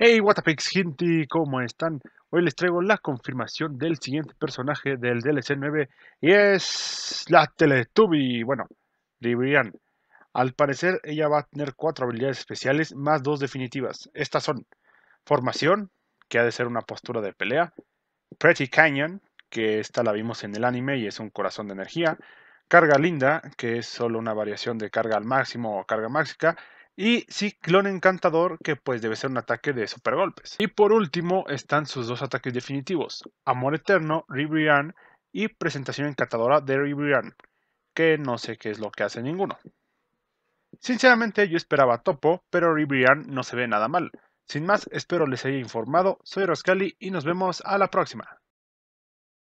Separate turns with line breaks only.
Hey, up gente, ¿cómo están? Hoy les traigo la confirmación del siguiente personaje del DLC 9 y es la Teletubby. Bueno, Librian. Al parecer ella va a tener cuatro habilidades especiales más dos definitivas. Estas son Formación, que ha de ser una postura de pelea, Pretty Canyon, que esta la vimos en el anime y es un corazón de energía, Carga Linda, que es solo una variación de carga al máximo o carga máxima y Ciclón Encantador, que pues debe ser un ataque de super golpes. Y por último están sus dos ataques definitivos, Amor Eterno, Ribrian y Presentación Encantadora de Ribrian, que no sé qué es lo que hace ninguno. Sinceramente yo esperaba Topo, pero Ribrian no se ve nada mal. Sin más, espero les haya informado, soy Roscali y nos vemos a la próxima.